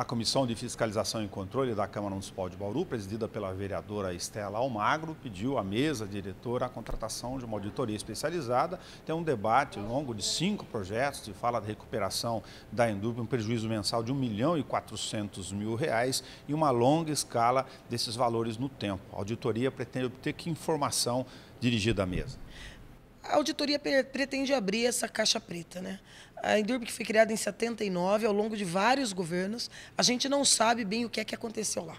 A Comissão de Fiscalização e Controle da Câmara Municipal de Bauru, presidida pela vereadora Estela Almagro, pediu à mesa diretora a contratação de uma auditoria especializada. Tem um debate longo de cinco projetos de fala da recuperação da indústria, um prejuízo mensal de 1 milhão e 400 mil reais e uma longa escala desses valores no tempo. A auditoria pretende obter que informação dirigida à mesa? A auditoria pretende abrir essa caixa preta, né? A que foi criada em 79, ao longo de vários governos. A gente não sabe bem o que é que aconteceu lá.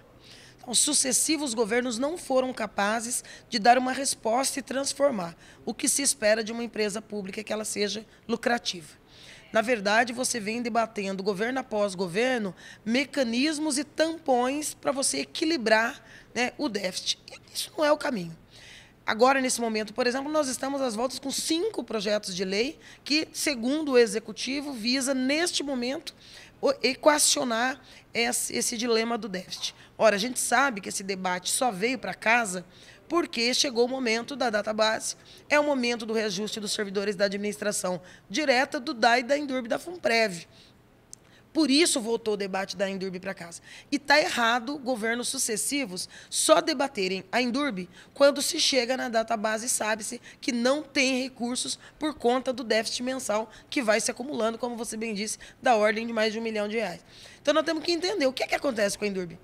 Então, sucessivos governos não foram capazes de dar uma resposta e transformar o que se espera de uma empresa pública, que ela seja lucrativa. Na verdade, você vem debatendo, governo após governo, mecanismos e tampões para você equilibrar né, o déficit. E isso não é o caminho. Agora, nesse momento, por exemplo, nós estamos às voltas com cinco projetos de lei que, segundo o Executivo, visa, neste momento, equacionar esse, esse dilema do déficit. Ora, a gente sabe que esse debate só veio para casa porque chegou o momento da data base, é o momento do reajuste dos servidores da administração direta, do DAI, da Endurb, da FUNPREV. Por isso voltou o debate da Endurbe para casa. E está errado governos sucessivos só debaterem a Endurbe quando se chega na data base e sabe-se que não tem recursos por conta do déficit mensal que vai se acumulando, como você bem disse, da ordem de mais de um milhão de reais. Então nós temos que entender o que, é que acontece com a Endurbe.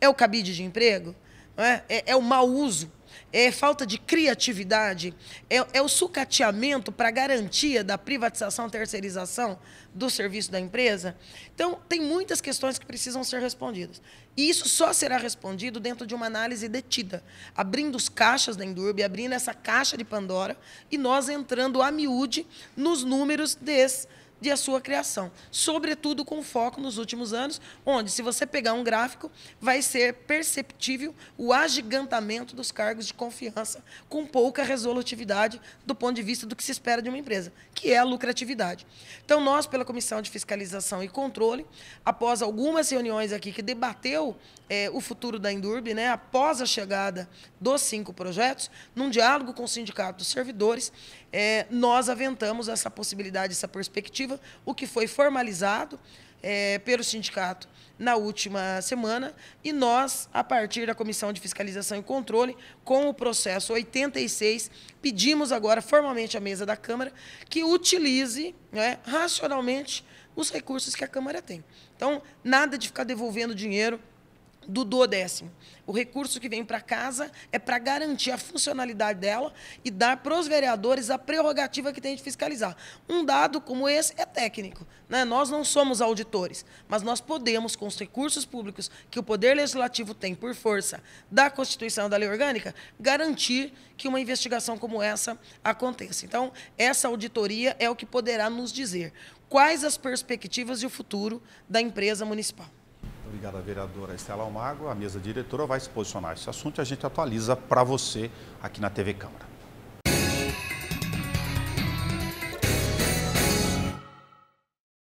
É o cabide de emprego? É? É, é o mau uso é falta de criatividade, é, é o sucateamento para garantia da privatização, terceirização do serviço da empresa. Então, tem muitas questões que precisam ser respondidas. E isso só será respondido dentro de uma análise detida, abrindo os caixas da Endurb, abrindo essa caixa de Pandora e nós entrando a miúde nos números desse de a sua criação. Sobretudo com foco nos últimos anos, onde, se você pegar um gráfico, vai ser perceptível o agigantamento dos cargos de confiança com pouca resolutividade do ponto de vista do que se espera de uma empresa, que é a lucratividade. Então, nós, pela Comissão de Fiscalização e Controle, após algumas reuniões aqui que debateu é, o futuro da Indurb, né, após a chegada dos cinco projetos, num diálogo com o Sindicato dos Servidores, é, nós aventamos essa possibilidade, essa perspectiva o que foi formalizado é, pelo sindicato na última semana, e nós, a partir da Comissão de Fiscalização e Controle, com o processo 86, pedimos agora formalmente à mesa da Câmara que utilize né, racionalmente os recursos que a Câmara tem. Então, nada de ficar devolvendo dinheiro do duodécimo. O recurso que vem para casa é para garantir a funcionalidade dela e dar para os vereadores a prerrogativa que tem de fiscalizar. Um dado como esse é técnico. Né? Nós não somos auditores, mas nós podemos, com os recursos públicos que o Poder Legislativo tem por força da Constituição e da Lei Orgânica, garantir que uma investigação como essa aconteça. Então, essa auditoria é o que poderá nos dizer quais as perspectivas de futuro da empresa municipal. Obrigado, vereadora Estela Almago. A mesa diretora vai se posicionar esse assunto e a gente atualiza para você aqui na TV Câmara.